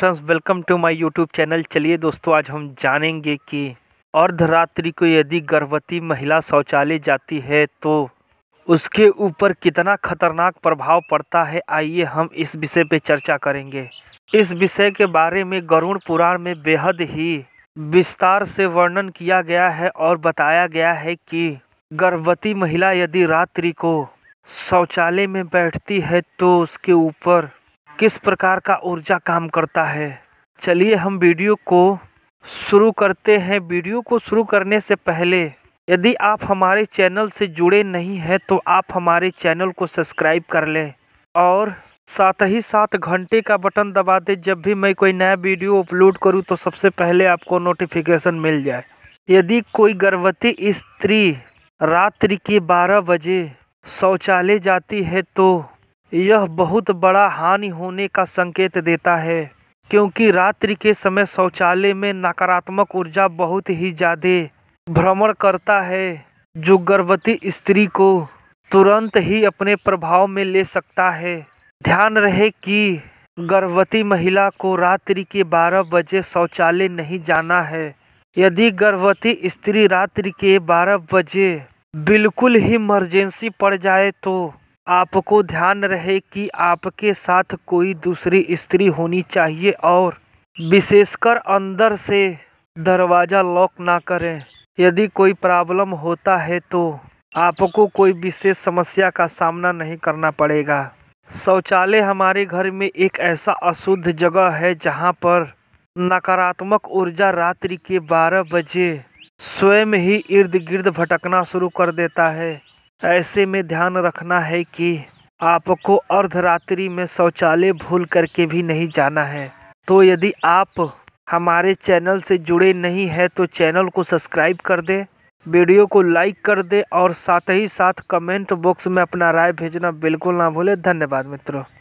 friends welcome to my YouTube channel चलिए दोस्तों आज हम जानेंगे कि अर्धरात्रि को यदि गर्भवती महिला शौचालय जाती है तो उसके ऊपर कितना खतरनाक प्रभाव पड़ता है आइए हम इस विषय पर चर्चा करेंगे इस विषय के बारे में गरुण पुराण में बेहद ही विस्तार से वर्णन किया गया है और बताया गया है कि गर्भवती महिला यदि रात्रि को शौचालय में बैठती है तो उसके ऊपर किस प्रकार का ऊर्जा काम करता है चलिए हम वीडियो को शुरू करते हैं वीडियो को शुरू करने से पहले यदि आप हमारे चैनल से जुड़े नहीं हैं तो आप हमारे चैनल को सब्सक्राइब कर लें और साथ ही साथ घंटे का बटन दबा दें जब भी मैं कोई नया वीडियो अपलोड करूं तो सबसे पहले आपको नोटिफिकेशन मिल जाए यदि कोई गर्भवती स्त्री रात्रि के 12 बजे शौचालय जाती है तो यह बहुत बड़ा हानि होने का संकेत देता है क्योंकि रात्रि के समय शौचालय में नकारात्मक ऊर्जा बहुत ही ज़्यादा भ्रमण करता है जो गर्भवती स्त्री को तुरंत ही अपने प्रभाव में ले सकता है ध्यान रहे कि गर्भवती महिला को रात्रि के 12 बजे शौचालय नहीं जाना है यदि गर्भवती स्त्री रात्रि के 12 बजे बिल्कुल ही इमरजेंसी पड़ जाए तो आपको ध्यान रहे कि आपके साथ कोई दूसरी स्त्री होनी चाहिए और विशेषकर अंदर से दरवाज़ा लॉक ना करें यदि कोई प्रॉब्लम होता है तो आपको कोई विशेष समस्या का सामना नहीं करना पड़ेगा शौचालय हमारे घर में एक ऐसा अशुद्ध जगह है जहाँ पर नकारात्मक ऊर्जा रात्रि के 12 बजे स्वयं ही इर्द गिर्द भटकना शुरू कर देता है ऐसे में ध्यान रखना है कि आपको अर्धरात्रि में शौचालय भूल करके भी नहीं जाना है तो यदि आप हमारे चैनल से जुड़े नहीं हैं तो चैनल को सब्सक्राइब कर दें वीडियो को लाइक कर दें और साथ ही साथ कमेंट बॉक्स में अपना राय भेजना बिल्कुल ना भूलें धन्यवाद मित्रों